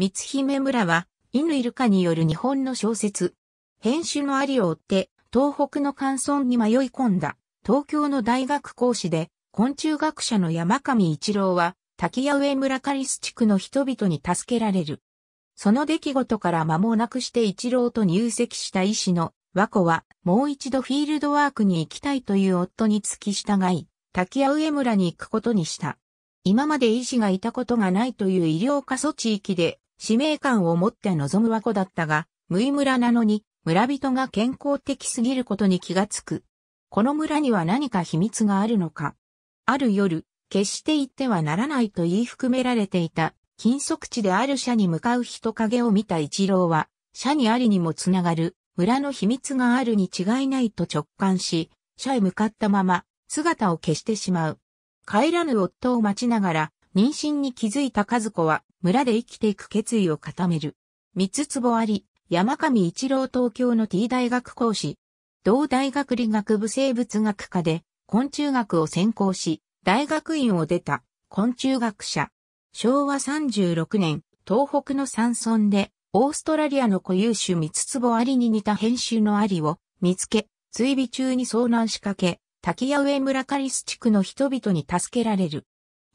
三姫村は、犬イルカによる日本の小説。編集のありを追って、東北の乾村に迷い込んだ、東京の大学講師で、昆虫学者の山上一郎は、滝屋上村カリス地区の人々に助けられる。その出来事から間もなくして一郎と入籍した医師の和子は、もう一度フィールドワークに行きたいという夫に付き従い、滝屋上村に行くことにした。今まで医師がいたことがないという医療過疎地域で使命感を持って望む和子だったが、無意村なのに、村人が健康的すぎることに気がつく。この村には何か秘密があるのか。ある夜、決して行ってはならないと言い含められていた、禁足地である社に向かう人影を見た一郎は、社にありにもつながる、村の秘密があるに違いないと直感し、社へ向かったまま、姿を消してしまう。帰らぬ夫を待ちながら、妊娠に気づいた和子は村で生きていく決意を固める。三つ壺あり、山上一郎東京の T 大学講師、同大学理学部生物学科で昆虫学を専攻し、大学院を出た昆虫学者。昭和36年、東北の山村でオーストラリアの固有種三つ壺ありに似た編集のありを見つけ、追尾中に遭難しかけ、滝屋上村カリス地区の人々に助けられる。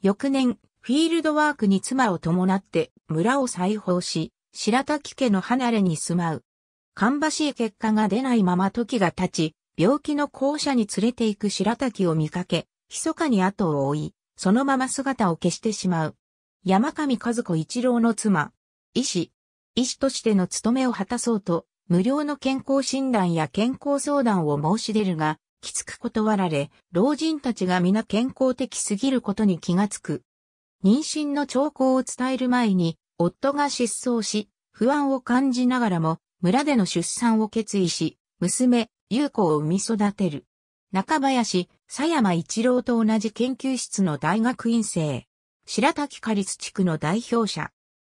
翌年、フィールドワークに妻を伴って村を再訪し、白滝家の離れに住まう。芳しい結果が出ないまま時が経ち、病気の校舎に連れて行く白滝を見かけ、密かに後を追い、そのまま姿を消してしまう。山上和子一郎の妻、医師、医師としての務めを果たそうと、無料の健康診断や健康相談を申し出るが、きつく断られ、老人たちが皆健康的すぎることに気がつく。妊娠の兆候を伝える前に、夫が失踪し、不安を感じながらも、村での出産を決意し、娘、優子を産み育てる。中林、佐山一郎と同じ研究室の大学院生。白滝カリス地区の代表者。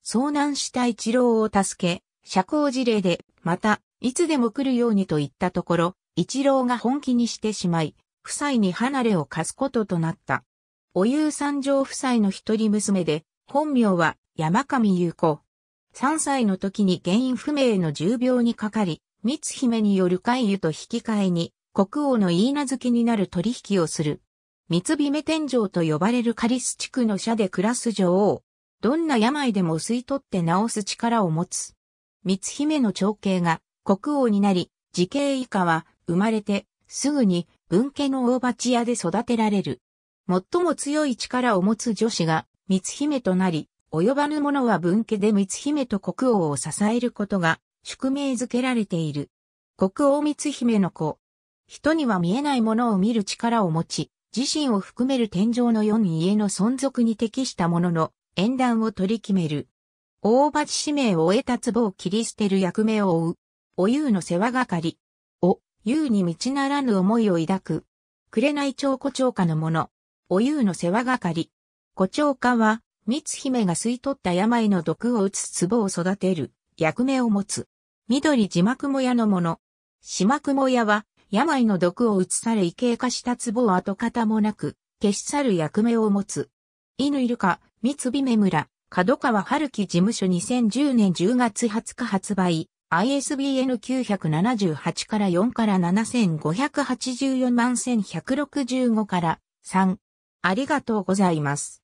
遭難した一郎を助け、社交辞令で、また、いつでも来るようにと言ったところ、一郎が本気にしてしまい、夫妻に離れを貸すこととなった。おゆ三条夫妻の一人娘で、本名は山上優子。三歳の時に原因不明の重病にかかり、三姫による海油と引き換えに、国王の言い名付けになる取引をする。三つ姫天井と呼ばれるカリス地区の社で暮らす女王。どんな病でも吸い取って治す力を持つ。三姫の長兄が国王になり、時系以下は生まれて、すぐに分家の大鉢屋で育てられる。最も強い力を持つ女子が光姫となり、及ばぬ者は分家で光姫と国王を支えることが宿命づけられている。国王光姫の子。人には見えないものを見る力を持ち、自身を含める天井のに家の存続に適したものの、縁談を取り決める。大鉢使命を終えた壺を切り捨てる役目を負う。お湯の世話係。優に道ならぬ思いを抱く。紅蝶胡蝶花の者。お優の世話係。胡蝶花は、三姫が吸い取った病の毒を打つ壺を育てる役目を持つ。緑字幕もやの者。幕もやは、病の毒を移され異形化した壺を跡形もなく、消し去る役目を持つ。犬イルカ、三つ姫村、角川春樹事務所2010年10月20日発売。ISBN 978から4から7584万1165から3。ありがとうございます。